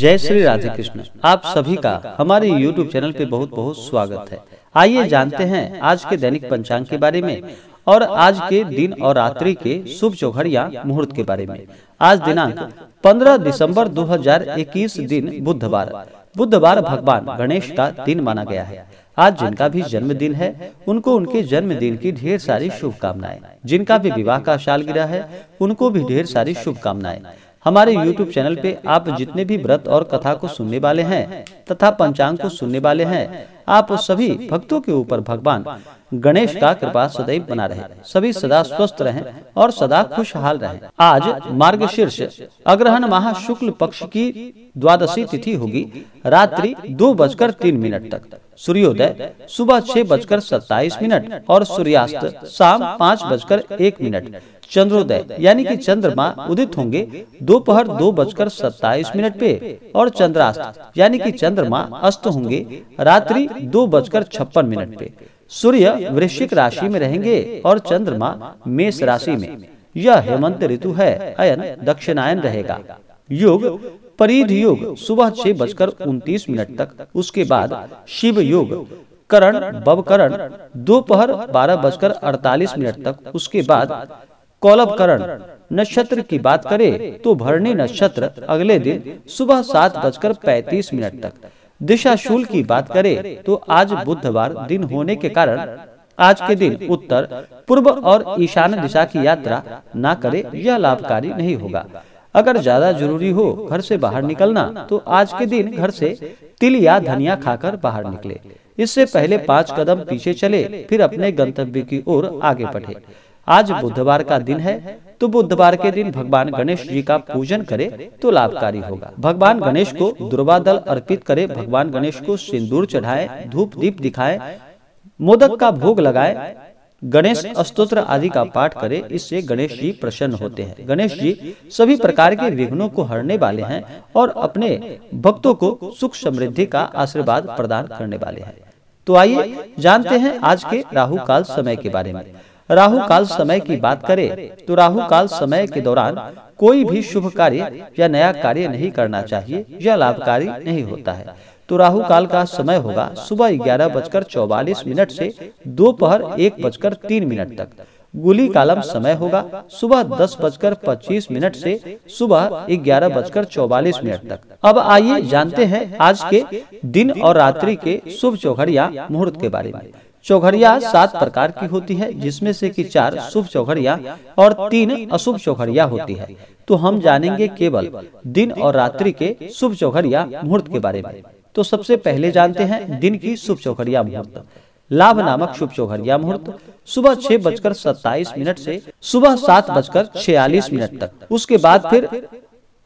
जय श्री राधे कृष्ण आप सभी का हमारे YouTube चैनल पे बहुत बहुत स्वागत है आइए जानते हैं आज के दैनिक पंचांग के बारे में और आज के दिन और रात्रि के शुभ चौघड़िया मुहूर्त के बारे में आज दिनांक 15 दिसंबर 2021 दिन बुधवार बुधवार भगवान गणेश का दिन माना गया है आज जिनका भी जन्मदिन है उनको उनके जन्मदिन की ढेर सारी शुभकामनाएं जिनका भी विवाह का साल गिरा है उनको भी ढेर सारी शुभकामनाएं हमारे YouTube चैनल पे आप जितने भी व्रत और कथा को सुनने वाले हैं तथा पंचांग को सुनने वाले हैं आप सभी भक्तों के ऊपर भगवान गणेश का कृपा सदैव बना रहे सभी सदा स्वस्थ रहें और सदा खुशहाल रहें। आज मार्ग शीर्ष अग्रहण माह शुक्ल पक्ष की द्वादशी तिथि होगी रात्रि दो बजकर तीन मिनट तक सूर्योदय सुबह छह बजकर सत्ताईस मिनट और सूर्यास्त शाम पाँच बजकर एक मिनट चंद्रोदय यानी कि चंद्रमा उदित होंगे दोपहर दो, दो बजकर सत्ताईस मिनट पे और चंद्रास्त यानी कि चंद्रमा अस्त होंगे रात्रि दो बजकर छप्पन मिनट पे सूर्य वृश्चिक राशि में रहेंगे और चंद्रमा मेष राशि में यह हेमंत ऋतु है अयन दक्षिणायन रहेगा योग परिध योग सुबह छह बजकर उनतीस मिनट तक उसके बाद शिव योग करण बबकरण दोपहर बारह बजकर अड़तालीस मिनट तक उसके बाद कौलभ करण नक्षत्र की बात करें तो, तो भरणी नक्षत्र अगले दिन सुबह सात बजकर पैतीस मिनट तक दिशा शूल की बात करें तो, तो आज बुधवार दिन होने के कारण आज के दिन उत्तर पूर्व और ईशान दिशा की यात्रा ना करें यह लाभकारी नहीं होगा अगर ज्यादा जरूरी हो घर से बाहर निकलना तो आज के दिन घर से तिल या धनिया खाकर बाहर निकले इससे पहले पांच कदम पीछे चले फिर अपने गंतव्य की ओर आगे बढ़े आज बुधवार का दिन है तो बुधवार के दिन भगवान गणेश जी का पूजन करे तो लाभकारी होगा भगवान गणेश को दुर्वा दल अर्पित करे भगवान गणेश को सिंदूर चढ़ाए धूप दीप दिखाए मोदक का भोग लगाए गणेश स्त्रोत्र आदि का पाठ करें इससे गणेश जी प्रसन्न होते हैं गणेश जी सभी प्रकार के विघ्नों को हरने वाले हैं और अपने भक्तों को सुख समृद्धि का आशीर्वाद प्रदान करने वाले हैं तो आइए जानते हैं आज के राहु काल समय के बारे में राहु काल समय की बात करें तो राहु काल समय के दौरान कोई भी शुभ कार्य या नया कार्य नहीं करना चाहिए या लाभकारी नहीं होता है तो राहु काल का समय होगा सुबह ग्यारह बजकर चौवालीस मिनट से दोपहर एक बजकर तीन मिनट तक गुली कालम समय होगा सुबह दस बजकर पच्चीस मिनट से सुबह ग्यारह बजकर चौवालीस मिनट तक अब आइए जानते हैं आज के दिन और रात्रि के शुभ चौघड़िया मुहूर्त के बारे में चौघड़िया सात प्रकार की होती है जिसमें से कि चार शुभ चौघड़िया और तीन अशुभ चौघड़िया होती है तो हम जानेंगे केवल दिन और रात्रि के शुभ चौघड़िया मुहूर्त के बारे में तो, तो सबसे पहले जानते हैं दिन की शुभ चौखड़िया मुहूर्त लाभ नामक शुभ चौघरिया मुहूर्त सुबह छह बजकर सत्ताईस मिनट से सुबह सात बजकर छियालीस मिनट तक उसके बाद फिर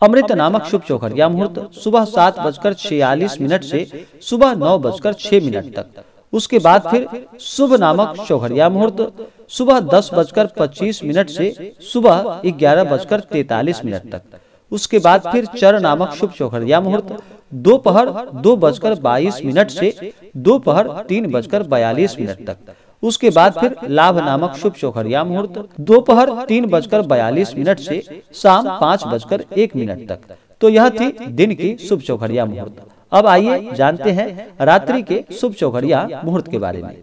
अमृत नामक शुभ चौघरिया मुहूर्त सुबह सात बजकर छियालीस मिनट से सुबह नौ बजकर छह मिनट तक उसके बाद फिर शुभ नामक चौघरिया मुहूर्त सुबह दस बजकर पच्चीस मिनट से सुबह ग्यारह बजकर तैतालीस मिनट तक उसके बाद फिर चर नामक शुभ चौघरिया मुहूर्त दोपहर दो, बजकर बाईस मिनट से दोपहर तीन बजकर बयालीस मिनट तक उसके बाद फिर लाभ नामक शुभ चौखरिया मुहूर्त दोपहर तीन बजकर बयालीस मिनट से शाम पाँच बजकर एक मिनट तक तो यह थी दिन की शुभ चौखरिया मुहूर्त अब आइए जानते हैं रात्रि के शुभ चौखरिया मुहूर्त के बारे में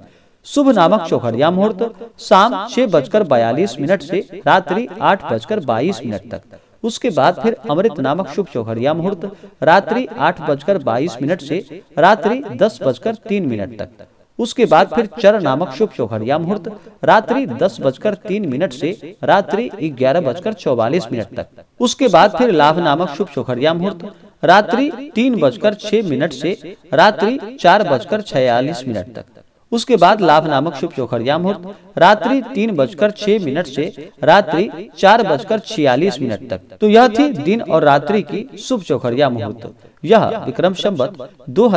शुभ नामक चौखरिया मुहूर्त शाम छह बजकर बयालीस मिनट से रात्रि आठ बजकर बाईस मिनट तक उसके बाद फिर अमृत नामक शुभ चौहरिया मुहूर्त रात्रि आठ बजकर बाईस मिनट से रात्रि दस बजकर तीन मिनट तक उसके बाद फिर चर नामक शुभ चौहरिया मुहूर्त रात्रि दस बजकर तीन मिनट से रात्रि ग्यारह बजकर चौवालीस मिनट तक उसके बाद फिर लाभ नामक शुभ चौहरिया मुहूर्त रात्रि तीन बजकर छह मिनट से रात्रि चार बजकर छियालीस मिनट तक उसके बाद लाभ नामक शुभ चौखड़िया मुहूर्त रात्रि तीन बजकर छह मिनट से रात्रि चार बजकर छियालीस मिनट तक तो यह थी दिन और रात्रि की शुभ चौखड़िया मुहूर्त यह विक्रम संबत दो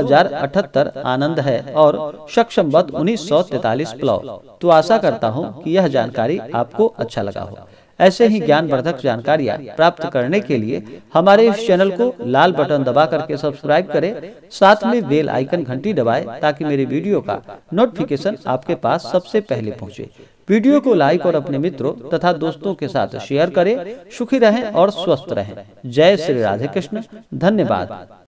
आनंद है और शक संबत उन्नीस प्लव तो आशा करता हूँ कि यह जानकारी आपको अच्छा लगा हो ऐसे ही ज्ञानवर्धक जानकारियाँ प्राप्त करने के लिए हमारे इस चैनल को लाल बटन दबा करके सब्सक्राइब करें साथ में बेल आइकन घंटी दबाए ताकि मेरे वीडियो का नोटिफिकेशन आपके पास सबसे पहले पहुँचे वीडियो को लाइक और अपने मित्रों तथा दोस्तों के साथ शेयर करें सुखी रहें और स्वस्थ रहें जय श्री राधे कृष्ण धन्यवाद